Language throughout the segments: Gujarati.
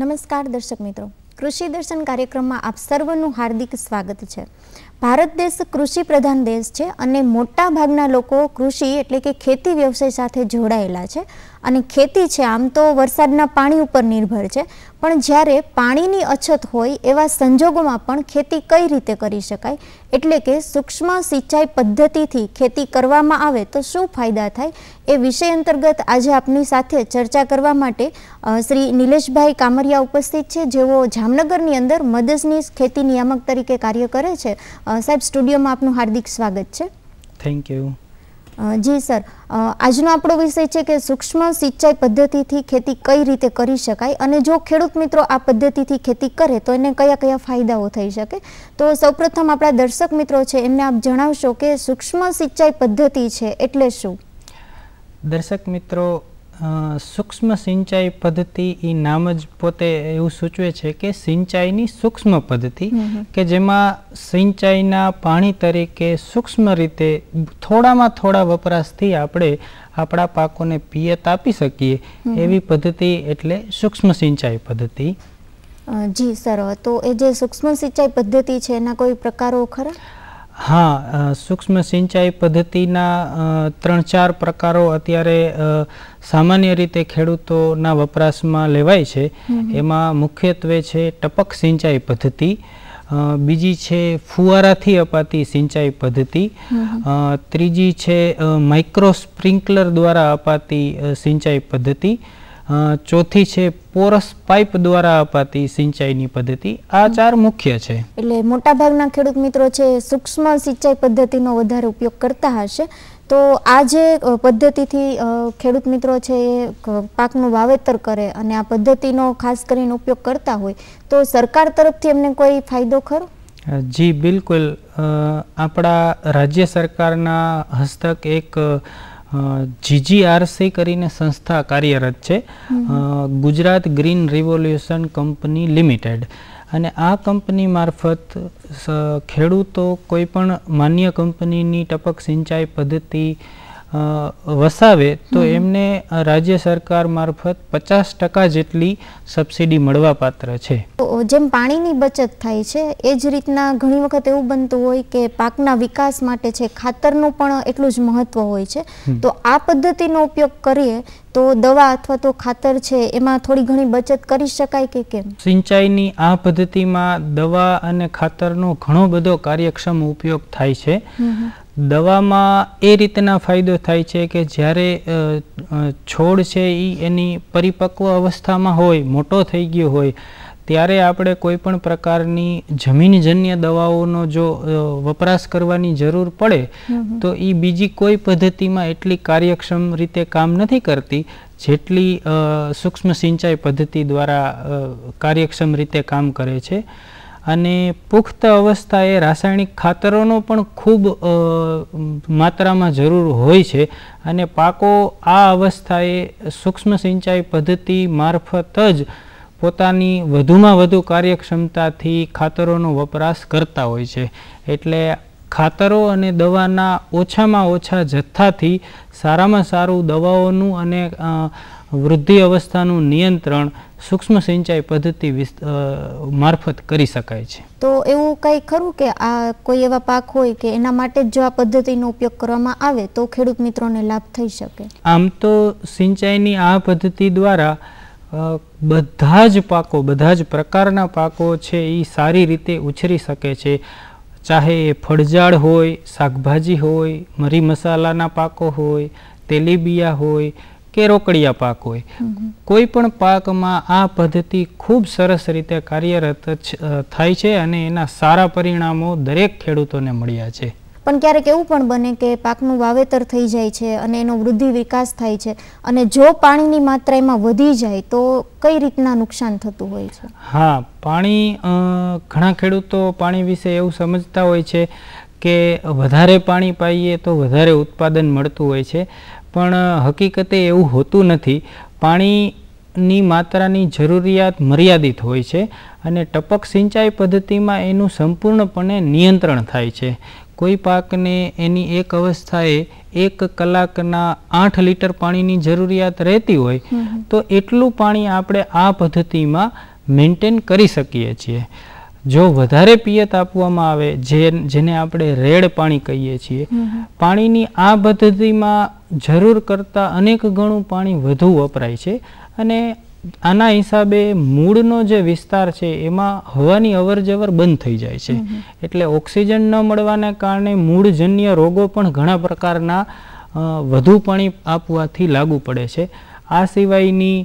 નમસ્કાર દર્શક મિત્રો કૃષિ દર્શન કાર્યક્રમમાં આપ સર્વનું હાર્દિક સ્વાગત છે ભારત દેશ કૃષિ પ્રધાન દેશ છે અને મોટા ભાગના લોકો કૃષિ એટલે કે ખેતી વ્યવસાય સાથે જોડાયેલા છે અને ખેતી છે આમ તો વરસાદના પાણી ઉપર નિર્ભર છે પણ જ્યારે પાણીની અછત હોય એવા સંજોગોમાં પણ ખેતી કઈ રીતે કરી શકાય એટલે કે સૂક્ષ્મ સિંચાઈ પદ્ધતિથી ખેતી કરવામાં આવે તો શું ફાયદા થાય એ વિષય અંતર્ગત આજે આપની સાથે ચર્ચા કરવા માટે શ્રી નિલેશભાઈ કામરિયા ઉપસ્થિત છે જેઓ જામનગરની અંદર મદદનીશ ખેતી નિયામક તરીકે કાર્ય કરે છે સાહેબ સ્ટુડિયોમાં આપનું હાર્દિક સ્વાગત છે થેન્ક યુ જી સર આજનો આપણો વિષય છે કે સૂક્ષ્મ સિંચાઈ પદ્ધતિથી ખેતી કઈ રીતે કરી શકાય અને જો ખેડૂત મિત્રો આ પદ્ધતિથી ખેતી કરે તો એને કયા કયા ફાયદાઓ થઈ શકે તો સૌપ્રથમ આપણા દર્શક મિત્રો છે એમને આપ જણાવશો કે સૂક્ષ્મ સિંચાઈ પદ્ધતિ છે એટલે શું દર્શક મિત્રો સૂક્ષ્મ સિંચાઈ પદ્ધતિ એ નામ જ પોતે એવું સૂચવે છે કે સિંચાઈની સૂક્ષ્મ પદ્ધતિ કે જેમાં સિંચાઈના પાણી તરીકે સૂક્ષ્મ રીતે થોડામાં થોડા વપરાશથી આપણે આપણા પાકોને પિયત આપી શકીએ એવી પદ્ધતિ એટલે સૂક્ષ્મ સિંચાઈ પદ્ધતિ જી સર તો એ જે સૂક્ષ્મ સિંચાઈ પદ્ધતિ છે એના કોઈ પ્રકારો ખરા હા સૂક્ષ્મ સિંચાઈ પદ્ધતિના ત્રણ ચાર પ્રકારો અત્યારે સામાન્ય રીતે ખેડૂતોના વપરાશમાં લેવાય છે એમાં મુખ્યત્વે છે ટપક સિંચાઈ પદ્ધતિ બીજી છે ફુવારાથી અપાતી સિંચાઈ પદ્ધતિ ત્રીજી છે માઇક્રો સ્પ્રિન્કલર દ્વારા અપાતી સિંચાઈ પદ્ધતિ ચોથી છે પોરસ પાઇપ દ્વારા અપાતી સિંચાઈની પદ્ધતિ આ ચાર મુખ્ય છે એટલે મોટાભાગના ખેડૂત મિત્રો છે સૂક્ષ્મ સિંચાઈ પદ્ધતિનો વધારે ઉપયોગ કરતા હશે તો આ જે પદ્ધતિથી ખેડૂત મિત્રો છે એ પાકનું વાવેતર કરે અને આ પદ્ધતિનો ખાસ કરીને ઉપયોગ કરતા હોય તો સરકાર તરફથી એમને કોઈ ફાયદો ખરો જી બિલકુલ આપણા રાજ્ય સરકારના હસ્તક એક જીજીઆરસી કરીને સંસ્થા કાર્યરત છે Gujarat green revolution company limited અને આ કંપની મારફત ખેડૂતો કોઈપણ માન્ય કંપનીની ટપક સિંચાઈ પદ્ધતિ વસાવે તો એમને રાજ્ય સરકાર મારફત પચાસ ટકા જેટલી સબસિડી મળવાપાત્ર છે જેમ પાણીની બચત થાય છે એ જ રીતના ઘણી વખત એવું બનતું હોય કે પાકના વિકાસ માટે છે ખાતરનું પણ એટલું જ મહત્વ હોય છે તો આ પદ્ધતિનો ઉપયોગ કરીએ તો દવા અથવા તો ખાતર છે એમાં થોડી ઘણી બચત કરી શકાય કે કેમ સિંચાઈની આ પદ્ધતિમાં દવા અને ખાતરનો ઘણો બધો કાર્યક્ષમ ઉપયોગ થાય છે દવામાં એ રીતના ફાયદો થાય છે કે જ્યારે છોડ છે એ એની પરિપક્વ અવસ્થામાં હોય મોટો થઈ ગયો હોય ત્યારે આપણે કોઈપણ પ્રકારની જમીનજન્ય દવાઓનો જો વપરાશ કરવાની જરૂર પડે તો એ બીજી કોઈ પદ્ધતિમાં એટલી કાર્યક્ષમ રીતે કામ નથી કરતી જેટલી સૂક્ષ્મ સિંચાઈ પદ્ધતિ દ્વારા કાર્યક્ષમ રીતે કામ કરે છે અને પુખ્ત અવસ્થા એ રાસાયણિક ખાતરોનો પણ ખૂબ માત્રામાં જરૂર હોય છે અને પાકો આ અવસ્થાએ સૂક્ષ્મ સિંચાઈ પદ્ધતિ મારફત જ પોતાની વધુમાં વધુ કાર્યક્ષમતાથી ખાતરોનો વપરાશ કરતા હોય છે એટલે ખાતરો અને દવાના ઓછામાં ઓછા જથ્થાથી સારામાં સારું દવાઓનું અને વૃદ્ધિ અવસ્થાનું નિયંત્રણ સૂક્ષ્મ સિંચાઈ પદ્ધતિ મારફત કરી શકાય છે તો એવું કંઈ ખરું કે આ કોઈ એવા પાક હોય કે એના માટે જો આ પદ્ધતિનો ઉપયોગ કરવામાં આવે તો ખેડૂત મિત્રોને લાભ થઈ શકે આમ તો સિંચાઈની આ પદ્ધતિ દ્વારા બધા જ પાકો બધા જ પ્રકારના પાકો છે એ સારી રીતે ઉછરી શકે છે ચાહે એ ફળઝાડ હોય શાકભાજી હોય મરી મસાલાના પાકો હોય તેલીબિયા હોય કે રોકડિયા પાક હોય કોઈ પણ પાકમાં આ પદ્ધતિ ખૂબ સરસ રીતે કાર્યરત થાય છે અને એના સારા પરિણામો દરેક ખેડૂતોને મળ્યા છે પણ ક્યારેક એવું પણ બને કે પાકનું વાવેતર થઈ જાય છે અને એનો વૃદ્ધિ વિકાસ થાય છે અને જો પાણીની માત્રા એમાં વધી જાય તો કઈ રીતના નુકસાન થતું હોય છે હા પાણી ઘણા ખેડૂતો પાણી વિશે એવું સમજતા હોય છે કે વધારે પાણી પાઈએ તો વધારે ઉત્પાદન મળતું હોય છે પણ હકીકતે એવું હોતું નથી પાણીની માત્રાની જરૂરિયાત મર્યાદિત હોય છે અને ટપક સિંચાઈ પદ્ધતિમાં એનું સંપૂર્ણપણે નિયંત્રણ થાય છે કોઈ પાકને એની એક અવસ્થાએ એક કલાકના આઠ લીટર પાણીની જરૂરિયાત રહેતી હોય તો એટલું પાણી આપણે આ પદ્ધતિમાં મેન્ટેન કરી શકીએ છીએ જો વધારે પિયત આપવામાં આવે જે જેને આપણે રેડ પાણી કહીએ છીએ પાણીની આ પદ્ધતિમાં જરૂર કરતાં અનેક ગણું પાણી વધુ વપરાય છે અને આના હિસાબે મૂળનો જે વિસ્તાર છે એમાં હવાની અવરજવર બંધ થઈ જાય છે એટલે ઓક્સિજન ન મળવાને કારણે મૂળજન્ય રોગો પણ ઘણા પ્રકારના વધુ પાણી આપવાથી લાગુ પડે છે આ સિવાયની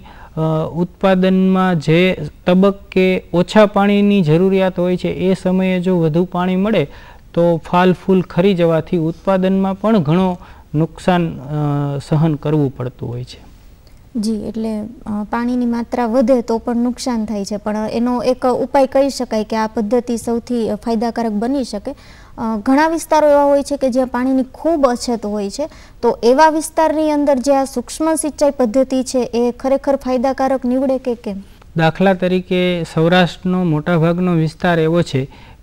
ઉત્પાદનમાં જે તબક્કે ઓછા પાણીની જરૂરિયાત હોય છે એ સમયે જો વધુ પાણી મળે તો ફાલ ફૂલ ખરી જવાથી ઉત્પાદનમાં પણ ઘણો નુકસાન સહન કરવું પડતું હોય છે જી એટલે પાણીની માત્રા વધે તો પણ નુકસાન થાય છે પણ એનો એક ઉપાય કહી શકાય કે આ પદ્ધતિ સૌથી ફાયદાકારક બની શકે ઘણા વિસ્તારો એવા હોય છે કે જ્યાં પાણીની ખૂબ અછત હોય છે તો એવા વિસ્તારની અંદર જે આ સૂક્ષ્મ સિંચાઈ પદ્ધતિ છે એ ખરેખર ફાયદાકારક નીવડે કે કેમ દાખલા તરીકે સૌરાષ્ટ્રનો મોટાભાગનો વિસ્તાર એવો છે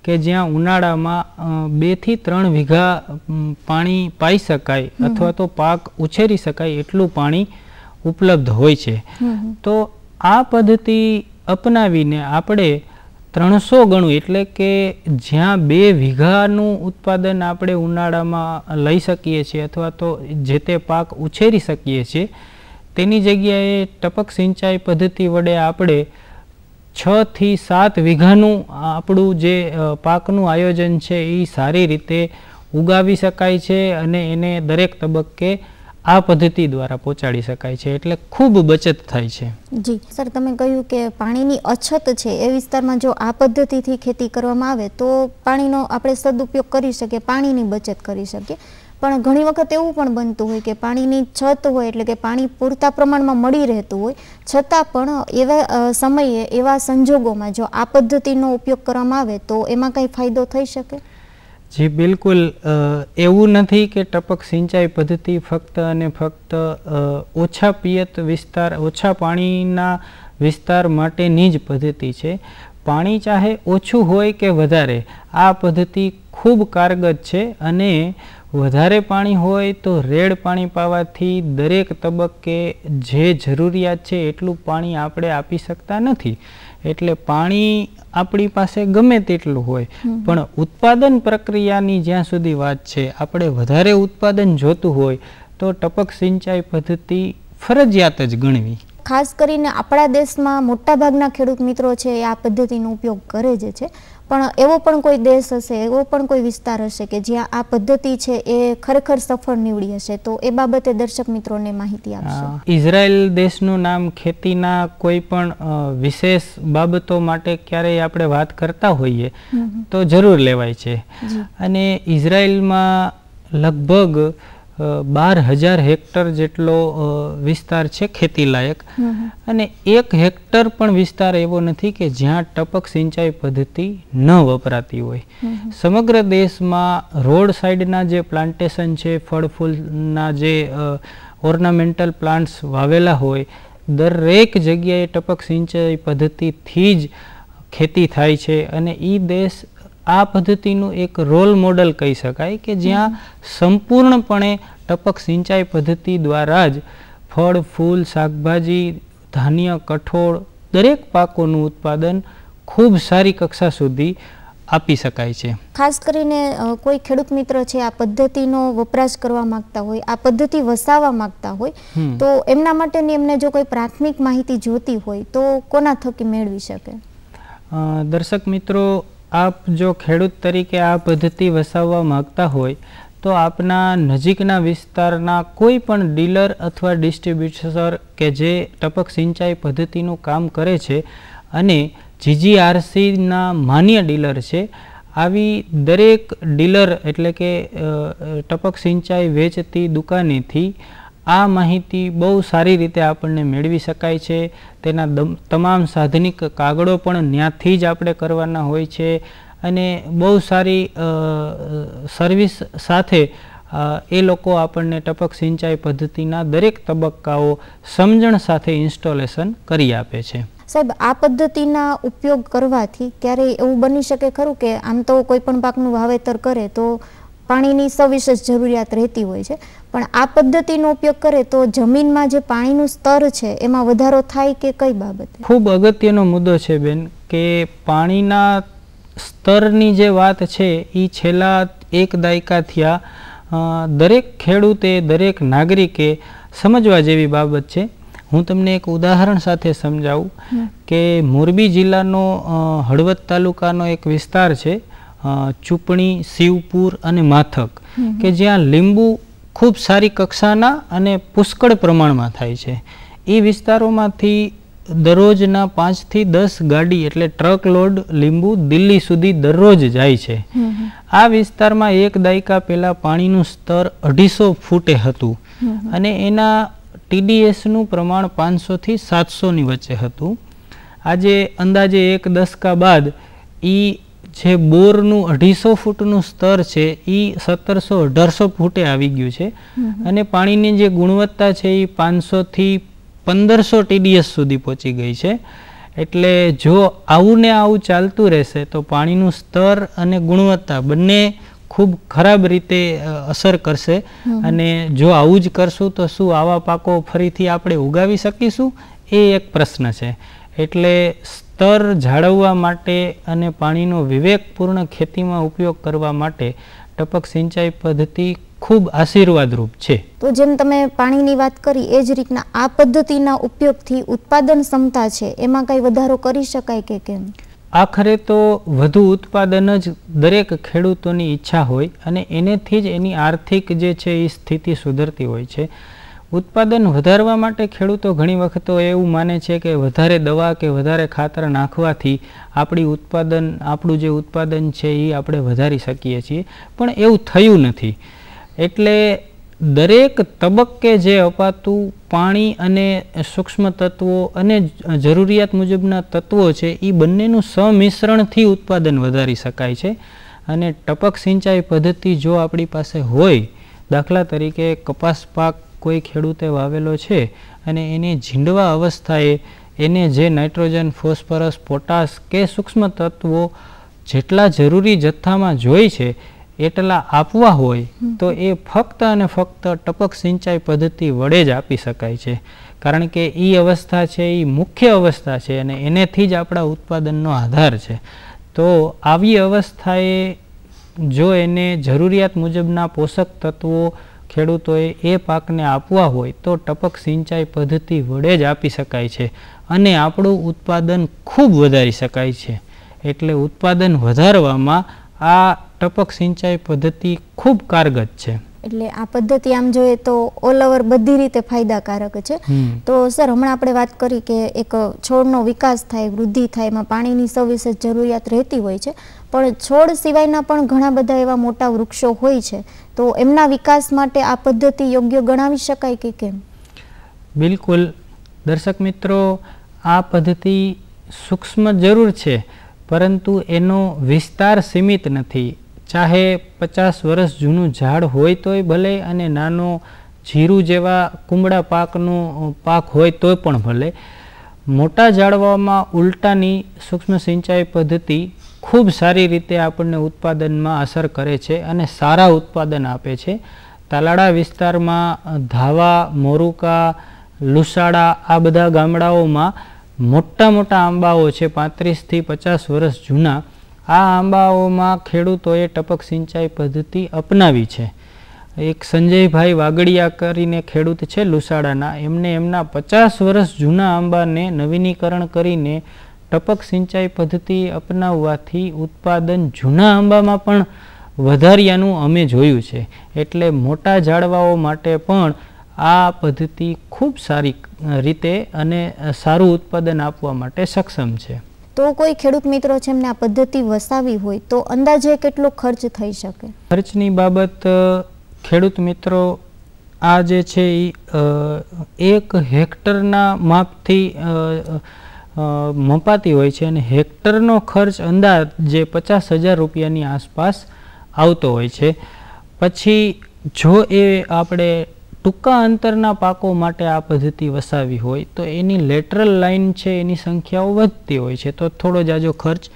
કે જ્યાં ઉનાળામાં બેથી ત્રણ વીઘા પાણી પાઈ શકાય અથવા તો પાક ઉછેરી શકાય એટલું પાણી ઉપલબ્ધ હોય છે તો આ પદ્ધતિ અપનાવીને આપણે ત્રણસો ગણું એટલે કે જ્યાં બે વીઘાનું ઉત્પાદન આપણે ઉનાળામાં લઈ શકીએ છીએ અથવા તો જે તે પાક ઉછેરી શકીએ છીએ તેની જગ્યાએ ટપક સિંચાઈ પદ્ધતિ વડે આપણે છથી સાત વીઘાનું આપણું જે પાકનું આયોજન છે એ સારી રીતે ઉગાવી શકાય છે અને એને દરેક તબક્કે આ પદ્ધતિ દ્વારા પહોંચાડી શકાય છે એટલે ખૂબ બચત થાય છે જી સર તમે કહ્યું કે પાણીની અછત છે એ વિસ્તારમાં જો આ પદ્ધતિથી ખેતી કરવામાં આવે તો પાણીનો આપણે સદુપયોગ કરી શકીએ પાણીની બચત કરી શકીએ પણ ઘણી વખત એવું પણ બનતું હોય કે પાણીની છત હોય એટલે કે પાણી પૂરતા પ્રમાણમાં મળી રહેતું હોય છતાં પણ એવા સમયે એવા સંજોગોમાં જો આ પદ્ધતિનો ઉપયોગ કરવામાં આવે તો એમાં કંઈ ફાયદો થઈ શકે જી બિલકુલ એવું નથી કે ટપક સિંચાઈ પદ્ધતિ ફક્ત અને ફક્ત ઓછા પિયત વિસ્તાર ઓછા પાણીના વિસ્તાર માટેની જ પદ્ધતિ છે પાણી ચાહે ઓછું હોય કે વધારે આ પદ્ધતિ ખૂબ કારગત છે અને વધારે પાણી હોય તો રેડ પાણી પાવાથી દરેક તબક્કે જે જરૂરિયાત છે એટલું પાણી આપણે આપી શકતા નથી એટલે પાણી આપણી પાસે ગમે તેટલું હોય પણ ઉત્પાદન પ્રક્રિયાની જ્યાં સુધી વાત છે આપણે વધારે ઉત્પાદન જોતું હોય તો ટપક સિંચાઈ પદ્ધતિ ફરજિયાત જ ગણવી ખાસ કરીને આપણા દેશમાં મોટાભાગના ખેડૂત મિત્રો છે એ આ પદ્ધતિનો ઉપયોગ કરે જ છે પણ એવો પણ કોઈ દેશ હશે એવો પણ કોઈ વિસ્તાર હશે કે જ્યાં આ પદ્ધતિ છે એ ખરેખર સફળ નીવડી હશે તો એ બાબતે દર્શક મિત્રોને માહિતી આપશો ઇઝરાયલ દેશનું નામ ખેતીના કોઈ પણ વિશેષ બાબતો માટે ક્યારેય આપણે વાત કરતા હોઈએ તો જરૂર લેવાય છે અને ઇઝરાયલમાં લગભગ બાર હજાર હેક્ટર જેટલો વિસ્તાર છે ખેતીલાયક અને એક હેક્ટર પણ વિસ્તાર એવો નથી કે જ્યાં ટપક સિંચાઈ પદ્ધતિ ન વપરાતી હોય સમગ્ર દેશમાં રોડ સાઈડના જે પ્લાન્ટેશન છે ફળ ફૂલના જે ઓર્નામેન્ટલ પ્લાન્ટ્સ વાવેલા હોય દરેક જગ્યાએ ટપક સિંચાઈ પદ્ધતિથી જ ખેતી થાય છે અને એ દેશ આ પદ્ધતિનું એક રોલ મોડલ કહી શકાય કે જ્યાં સંપૂર્ણપણે ટપક સિંચાઈ પદ્ધતિ દ્વારા જ ફળ ફૂલ શાકભાજી ધાન્ય કઠોળ દરેક પાકોનું ઉત્પાદન ખૂબ સારી કક્ષા સુધી આપી શકાય છે ખાસ કરીને કોઈ ખેડૂત મિત્ર છે આ પદ્ધતિનો વપરાશ કરવા માંગતા હોય આ પદ્ધતિ વસાવવા માંગતા હોય તો એમના માટેની એમને જો કોઈ પ્રાથમિક માહિતી જોતી હોય તો કોના થકી મેળવી શકે દર્શક મિત્રો આપ જો ખેડૂત તરીકે આ પદ્ધતિ વસાવવા માગતા હોય તો આપના નજીકના વિસ્તારના કોઈ પણ ડીલર અથવા ડિસ્ટ્રીબ્યુટર કે જે ટપક સિંચાઈ પદ્ધતિનું કામ કરે છે અને જીજીઆરસીના માન્ય ડીલર છે આવી દરેક ડીલર એટલે કે ટપક સિંચાઈ વેચતી દુકાનેથી આ માહિતી બહુ સારી રીતે આપણને મેળવી શકાય છે તેના તમામ સાધનિક કાગળો પણ ત્યાંથી જ આપણે કરવાના હોય છે અને બહુ સારી સર્વિસ સાથે એ લોકો આપણને ટપક સિંચાઈ પદ્ધતિના દરેક તબક્કાઓ સમજણ સાથે ઇન્સ્ટોલેશન કરી આપે છે સાહેબ આ પદ્ધતિના ઉપયોગ કરવાથી ક્યારેય એવું બની શકે ખરું કે આમ તો કોઈ પણ પાકનું વાવેતર કરે તો પાણીની સવિશેષ જરૂરિયાત રહેતી હોય છે પણ આ પદ્ધતિનો ઉપયોગ કરે તો જમીનમાં જે પાણીનું સ્તર છે એમાં વધારો થાય કે કઈ બાબતે ખૂબ અગત્યનો મુદ્દો છે બેન કે પાણીના સ્તરની જે વાત છે એ છેલ્લા એક દાયકા થયા દરેક ખેડૂતે દરેક નાગરિકે સમજવા જેવી બાબત છે હું તમને એક ઉદાહરણ સાથે સમજાવું કે મોરબી જિલ્લાનો હળવદ તાલુકાનો એક વિસ્તાર છે ચૂપણી શિવપુર અને માથક કે જ્યાં લીંબુ ખૂબ સારી કક્ષાના અને પુષ્કળ પ્રમાણમાં થાય છે એ વિસ્તારોમાંથી દરરોજના પાંચથી દસ ગાડી એટલે ટ્રક લોડ લીંબુ દિલ્હી સુધી દરરોજ જાય છે આ વિસ્તારમાં એક દાયકા પહેલાં પાણીનું સ્તર અઢીસો ફૂટે હતું અને એના ટીડીએસનું પ્રમાણ પાંચસોથી સાતસોની વચ્ચે હતું આજે અંદાજે એક દસકા બાદ એ જે બોરનું અઢીસો ફૂટનું સ્તર છે એ સત્તરસો અઢારસો ફૂટે આવી ગયું છે અને પાણીની જે ગુણવત્તા છે એ પાંચસોથી પંદરસો ટીડીએસ સુધી પહોંચી ગઈ છે એટલે જો આવું ને આવું ચાલતું રહેશે તો પાણીનું સ્તર અને ગુણવત્તા બંને ખૂબ ખરાબ રીતે અસર કરશે અને જો આવું જ કરશું તો શું આવા પાકો ફરીથી આપણે ઉગાવી શકીશું એ એક પ્રશ્ન છે એટલે સ્તર જાળવવા માટે અને પાણીનો વિવેકપૂર્ણ ખેતીમાં ઉપયોગ કરવા માટે ટપક સિંચાઈ પદ્ધતિ ખૂબ આશીર્વાદરૂપ છે તો જેમ તમે પાણીની વાત કરી એ જ રીતના આ પદ્ધતિના ઉપયોગથી ઉત્પાદન ક્ષમતા છે એમાં કંઈ વધારો કરી શકાય કે કેમ આખરે તો વધુ ઉત્પાદન જ દરેક ખેડૂતોની ઈચ્છા હોય અને એનેથી જ એની આર્થિક જે છે એ સ્થિતિ સુધરતી હોય છે ઉત્પાદન વધારવા માટે ખેડૂતો ઘણી વખતો એવું માને છે કે વધારે દવા કે વધારે ખાતર નાખવાથી આપણી ઉત્પાદન આપણું જે ઉત્પાદન છે એ આપણે વધારી શકીએ છીએ પણ એવું થયું નથી એટલે દરેક તબક્કે જે અપાતું પાણી અને સૂક્ષ્મ તત્વો અને જરૂરિયાત મુજબના તત્વો છે એ બંનેનું સમિશ્રણથી ઉત્પાદન વધારી શકાય છે અને ટપક સિંચાઈ પદ્ધતિ જો આપણી પાસે હોય દાખલા તરીકે કપાસ પાક કોઈ ખેડૂતે વાવેલો છે અને એની ઝીંડવા અવસ્થાએ એને જે નાઇટ્રોજન ફોસ્ફરસ પોટાશ કે સૂક્ષ્મ તત્વો જેટલા જરૂરી જથ્થામાં જોઈ છે એટલા આપવા હોય તો એ ફક્ત અને ફક્ત ટપક સિંચાઈ પદ્ધતિ વડે જ આપી શકાય છે કારણ કે એ અવસ્થા છે એ મુખ્ય અવસ્થા છે અને એનેથી જ આપણા ઉત્પાદનનો આધાર છે તો આવી અવસ્થાએ જો એને જરૂરિયાત મુજબના પોષક તત્વો ખેડૂતોએ એ પાકને આપવા હોય તો ટપક સિંચાઈ પદ્ધતિ વડે જ આપી શકાય છે અને આપણું ઉત્પાદન ખૂબ વધારી શકાય છે એટલે ઉત્પાદન વધારવામાં આ ટપક સિંચાઈ પદ્ધતિ ખૂબ કારગત છે એટલે આ પદ્ધતિ આમ જોઈએ તો ઓલ ઓવર બધી રીતે ફાયદાકારક છે તો સર હમણાં આપણે વાત કરી કે એક છોડનો વિકાસ થાય વૃદ્ધિ થાય એમાં પાણીની સવિશેષ જરૂરિયાત રહેતી હોય છે પણ છોડ સિવાયના પણ ઘણા બધા એવા મોટા વૃક્ષો હોય છે તો એમના વિકાસ માટે આ પદ્ધતિ યોગ્ય ગણાવી શકાય કે કેમ બિલકુલ દર્શક મિત્રો આ પદ્ધતિ સૂક્ષ્મ જરૂર છે પરંતુ એનો વિસ્તાર સીમિત નથી ચાહે પચાસ વર્ષ જૂનું ઝાડ હોય તોય ભલે અને નાનો જીરું જેવા કુમળા પાકનો પાક હોય તોય પણ ભલે મોટા ઝાડવામાં ઉલટાની સૂક્ષ્મ સિંચાઈ પદ્ધતિ ખૂબ સારી રીતે આપણને ઉત્પાદનમાં અસર કરે છે અને સારા ઉત્પાદન આપે છે તાલાડા વિસ્તારમાં ધાવા મોરુકા લુસાડા આ બધા ગામડાઓમાં મોટા મોટા આંબાઓ છે પાંત્રીસથી પચાસ વર્ષ જૂના આ આંબાઓમાં ખેડૂતોએ ટપક સિંચાઈ પદ્ધતિ અપનાવી છે એક સંજયભાઈ વાગડિયા કરીને ખેડૂત છે લુસાડાના એમને એમના પચાસ વર્ષ જૂના આંબાને નવીનીકરણ કરીને ટપક સિંચાઈ પદ્ધતિ અપનાવવાથી ઉત્પાદન જૂના આંબામાં પણ વધાર્યાનું અમે જોયું છે એટલે મોટા ઝાડવાઓ માટે પણ આ પદ્ધતિ ખૂબ સારી રીતે અને સારું ઉત્પાદન આપવા માટે સક્ષમ છે તો કોઈ ખેડૂત મિત્રો છે એમને આ પદ્ધતિ વસાવી હોય તો અંદાજે કેટલો ખર્ચ થઈ શકે ખર્ચની બાબત ખેડૂત મિત્રો આ જે છે એ એક હેક્ટરના માપથી મપાતી હોય છે અને હેક્ટરનો ખર્ચ અંદાજે પચાસ હજાર રૂપિયાની આસપાસ આવતો હોય છે પછી જો એ આપણે ટૂંકા અંતરના પાકો માટે આ પદ્ધતિ વસાવી હોય તો એની લેટરલ લાઇન છે એની સંખ્યાઓ વધતી હોય છે તો થોડો જાજો ખર્ચ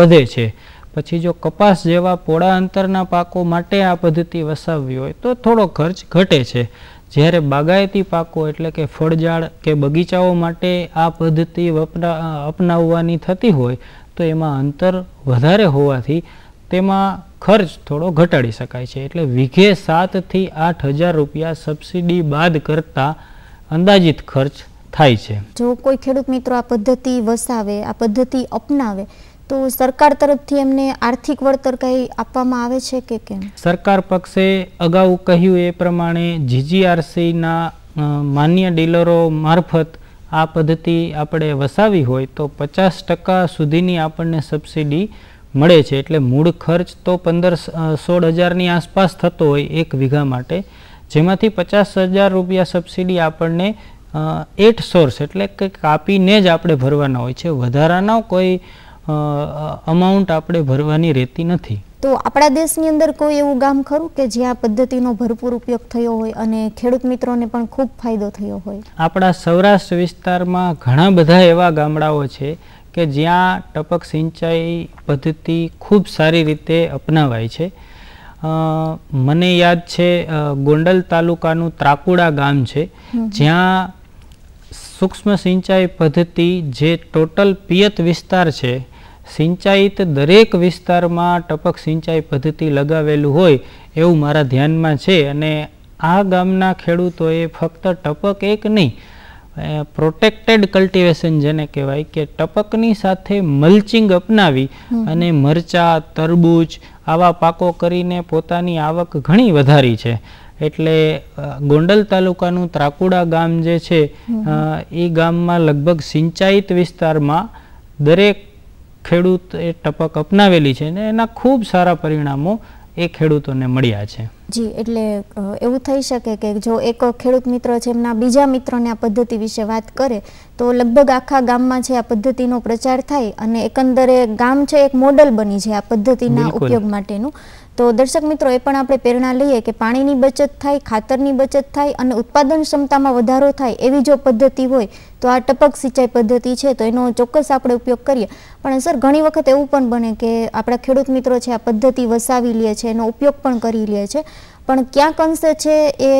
વધે છે પછી જો કપાસ જેવા પોળા અંતરના પાકો માટે આ પદ્ધતિ વસાવવી હોય તો થોડો ખર્ચ ઘટે છે જ્યારે બાગાયતી પાકો એટલે કે ફળઝાડ કે બગીચાઓ માટે આ પદ્ધતિ અપનાવવાની થતી હોય તો એમાં અંતર વધારે હોવાથી તેમાં ખર્ચ થોડો ઘટાડી શકાય છે એટલે વીઘે સાતથી આઠ હજાર રૂપિયા સબસિડી બાદ કરતા અંદાજિત ખર્ચ થાય છે જો કોઈ ખેડૂત મિત્રો આ પદ્ધતિ વસાવે આ પદ્ધતિ અપનાવે તો સરકાર તરફથી એમને આર્થિક વળતર કંઈ આપવામાં આવે છે કે કેમ સરકાર પક્ષે અગાઉ કહ્યું એ પ્રમાણે જીજીઆરસીના માન્ય ડીલરો મારફત આ પદ્ધતિ આપણે વસાવી હોય તો પચાસ ટકા સુધીની આપણને સબસિડી મળે છે એટલે મૂળ ખર્ચ તો પંદર સોળ હજારની આસપાસ થતો હોય એક વીઘા માટે જેમાંથી પચાસ હજાર રૂપિયા સબસિડી આપણને એટ સોર્સ એટલે કે કાપીને જ આપણે ભરવાના હોય છે વધારાનો કોઈ અમાઉન્ટ આપણે ભરવાની રહેતી નથી તો આપણા દેશની અંદર કોઈ એવું ગામ ખરું કે જ્યાં પદ્ધતિનો ભરપૂર ઉપયોગ થયો હોય અને ખેડૂત મિત્રોને પણ ખૂબ ફાયદો થયો હોય આપણા સૌરાષ્ટ્ર વિસ્તારમાં ઘણા બધા એવા ગામડાઓ છે કે જ્યાં ટપક સિંચાઈ પદ્ધતિ ખૂબ સારી રીતે અપનાવાય છે મને યાદ છે ગોંડલ તાલુકાનું ત્રાકુડા ગામ છે જ્યાં સૂક્ષ્મ સિંચાઈ પદ્ધતિ જે ટોટલ પિયત વિસ્તાર છે સિંચાઈત દરેક વિસ્તારમાં ટપક સિંચાઈ પદ્ધતિ લગાવેલું હોય એવું મારા ધ્યાનમાં છે અને આ ગામના ખેડૂતોએ ફક્ત ટપક એક નહીં પ્રોટેક્ટેડ કલ્ટિવેશન જેને કહેવાય કે ટપકની સાથે મલ્ચિંગ અપનાવી અને મરચા તરબૂચ આવા પાકો કરીને પોતાની આવક ઘણી વધારી છે એટલે ગોંડલ તાલુકાનું ત્રાકુડા ગામ જે છે એ ગામમાં લગભગ સિંચાઈત વિસ્તારમાં દરેક ખેડૂત એ ટપક અપનાવેલી છે ને એના ખૂબ સારા પરિણામો એ ખેડૂતોને મળ્યા છે જી એટલે એવું થઈ શકે કે જો એક ખેડૂત મિત્ર છે એમના બીજા મિત્રોને આ પદ્ધતિ વિશે વાત કરે તો લગભગ આખા ગામમાં છે આ પદ્ધતિનો પ્રચાર થાય અને એકંદરે ગામ છે એક મોડલ બની છે આ પદ્ધતિના ઉપયોગ માટેનું તો દર્શક મિત્રો એ પણ આપણે પ્રેરણા લઈએ કે પાણીની બચત થાય ખાતરની બચત થાય અને ઉત્પાદન ક્ષમતામાં વધારો થાય એવી જો પદ્ધતિ હોય તો આ ટપક સિંચાઈ પદ્ધતિ છે તો એનો ચોક્કસ આપણે ઉપયોગ કરીએ પણ સર ઘણી વખત એવું પણ બને કે આપણા ખેડૂત મિત્રો છે આ પદ્ધતિ વસાવી લે છે એનો ઉપયોગ પણ કરી લે છે પણ ક્યાંક અંશે છે એ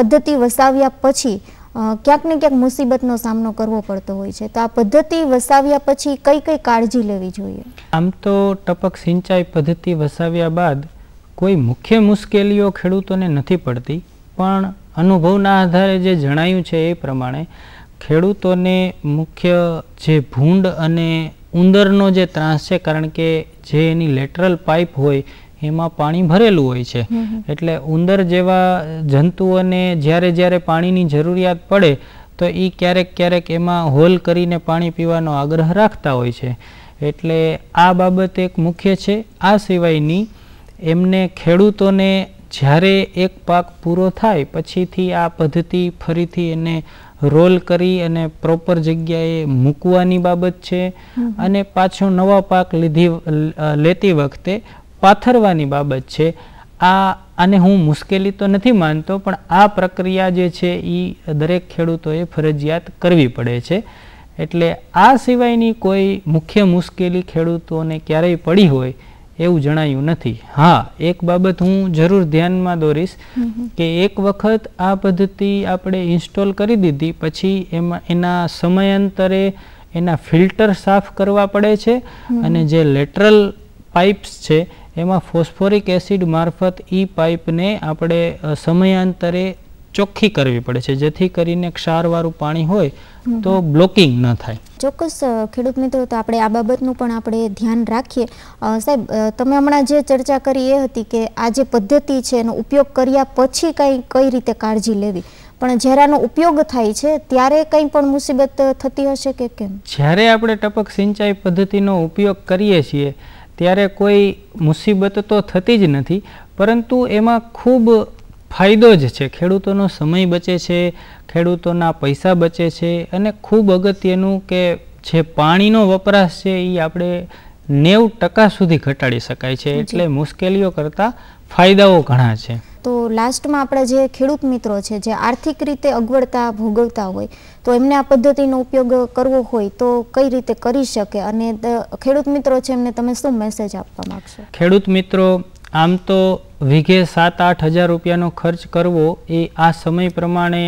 પદ્ધતિ વસાવ્યા પછી ક્યાંક ને ક્યાંક મુસીબતનો સામનો કરવો પડતો હોય છે તો આ પદ્ધતિ વસાવ્યા પછી કઈ કઈ કાળજી લેવી જોઈએ આમ તો ટપક સિંચાઈ પદ્ધતિ વસાવ્યા બાદ કોઈ મુખ્ય મુશ્કેલીઓ ખેડૂતોને નથી પડતી પણ અનુભવના આધારે જે જણાયું છે એ પ્રમાણે ખેડૂતોને મુખ્ય જે ભૂંડ અને ઉંદરનો જે ત્રાસ છે કારણ કે જે એની લેટરલ પાઇપ હોય એમાં પાણી ભરેલું હોય છે એટલે ઉંદર જેવા જંતુઓને જ્યારે જ્યારે પાણીની જરૂરિયાત પડે તો એ ક્યારેક ક્યારેક એમાં હોલ કરીને પાણી પીવાનો આગ્રહ રાખતા હોય છે એટલે આ બાબત એક મુખ્ય છે આ સિવાયની એમને ખેડૂતોને જ્યારે એક પાક પૂરો થાય પછીથી આ પદ્ધતિ ફરીથી એને રોલ કરી અને પ્રોપર જગ્યાએ મૂકવાની બાબત છે અને પાછો નવા પાક લીધી લેતી વખતે પાથરવાની બાબત છે આ આને હું મુશ્કેલી તો નથી માનતો પણ આ પ્રક્રિયા જે છે એ દરેક ખેડૂતોએ ફરજિયાત કરવી પડે છે એટલે આ સિવાયની કોઈ મુખ્ય મુશ્કેલી ખેડૂતોને ક્યારેય પડી હોય એવું જણાયું નથી હા એક બાબત હું જરૂર ધ્યાનમાં દોરીશ કે એક વખત આ પદ્ધતિ આપણે ઇન્સ્ટોલ કરી દીધી પછી એમાં એના સમયાંતરે એના ફિલ્ટર સાફ કરવા પડે છે અને જે લેટરલ પાઇપ્સ છે એમાં ફોસ્ફોરિક એસિડ મારફત ઈ પાઇપને આપણે સમયાંતરે ચોખ્ખી કરવી પડે છે જેથી કરીને ક્ષારવાળું પાણી હોય તો બ્લોકિંગ ન થાય ચોક્કસ ખેડૂત મિત્રો તો આપણે આ બાબતનું પણ આપણે ધ્યાન રાખીએ સાહેબ તમે હમણાં જે ચર્ચા કરી એ હતી કે આ જે પદ્ધતિ છે એનો ઉપયોગ કર્યા પછી કઈ કઈ રીતે કાળજી લેવી પણ જ્યારે આનો ઉપયોગ થાય છે ત્યારે કંઈ પણ મુસીબત થતી હશે કે કેમ જ્યારે આપણે ટપક સિંચાઈ પદ્ધતિનો ઉપયોગ કરીએ છીએ ત્યારે કોઈ મુસીબત તો થતી જ નથી પરંતુ એમાં ખૂબ ફાયદો જ છે ખેડૂતોનો સમય બચે છે ખેડૂતોના પૈસા બચે છે અને ખૂબ અગત્યનું કે જે પાણીનો વપરાશ છે એ આપણે નેવ ટકા સુધી ઘટાડી શકાય છે એટલે મુશ્કેલીઓ કરતાં ફાયદાઓ ઘણા છે તો લાસ્ટમાં આપણા જે ખેડૂત મિત્રો છે જે આર્થિક રીતે અગવડતા ભોગવતા હોય તો એમને આ પદ્ધતિનો ઉપયોગ કરવો હોય તો કઈ રીતે કરી શકે અને ખેડૂત મિત્રો છે એમને તમે શું મેસેજ આપવા માગશો ખેડૂત મિત્રો આમ તો વીઘે સાત આઠ હજાર રૂપિયાનો ખર્ચ કરવો એ આ સમય પ્રમાણે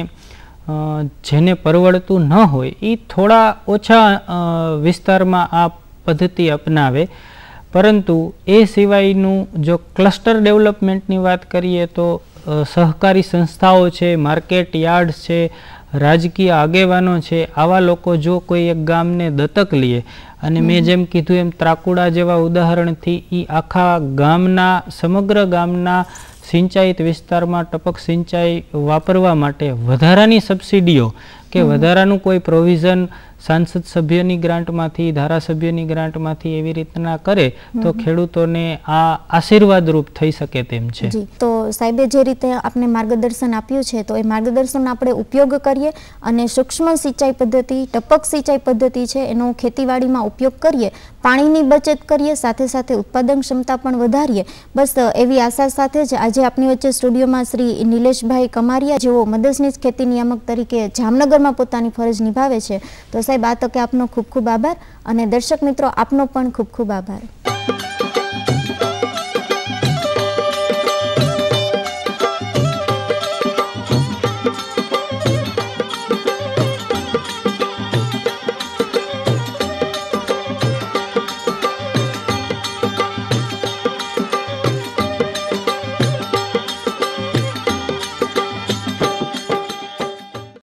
જેને પરવડતું ન હોય એ થોડા ઓછા વિસ્તારમાં આ પદ્ધતિ અપનાવે પરંતુ એ સિવાયનું જો ક્લસ્ટર ડેવલપમેન્ટની વાત કરીએ તો સહકારી સંસ્થાઓ છે માર્કેટ યાર્ડ્સ છે રાજકીય આગેવાનો છે આવા લોકો જો કોઈ એક ગામને દત્તક લે અને મેં જેમ કીધું એમ ત્રાકુડા જેવા ઉદાહરણથી એ આખા ગામના સમગ્ર ગામના સિંચાઈત વિસ્તારમાં ટપક સિંચાઈ વાપરવા માટે વધારાની સબસિડીઓ કે વધારાનું કોઈ પ્રોવિઝન સાંસદ સભ્યની ગ્રાન્ટમાંથી ધારાસભ્યની ગ્રાન્ટમાંથી એવી રીતના કરે તો ખેડૂતોને આ આશીર્વાદ રૂપ થઈ શકે તેમ છે તો સાહેબે જે રીતે આપણે માર્ગદર્શન આપ્યું છે તો એ માર્ગદર્શન આપણે ઉપયોગ કરીએ અને સૂક્ષ્મ સિંચાઈ પદ્ધતિ ટપક સિંચાઈ પદ્ધતિ છે એનો ખેતીવાડીમાં ઉપયોગ કરીએ પાણીની બચત કરીએ સાથે સાથે ઉત્પાદન ક્ષમતા પણ વધારીએ બસ એવી આશા સાથે જ આજે આપની વચ્ચે સ્ટુડિયોમાં શ્રી નિલેશભાઈ કમારિયા જેઓ મદદનીશ ખેતી નિયામક તરીકે જામનગરમાં પોતાની ફરજ નિભાવે છે તો સાહેબ આ તકે આપનો ખૂબ ખૂબ આભાર અને દર્શક મિત્રો આપનો પણ ખૂબ ખૂબ આભાર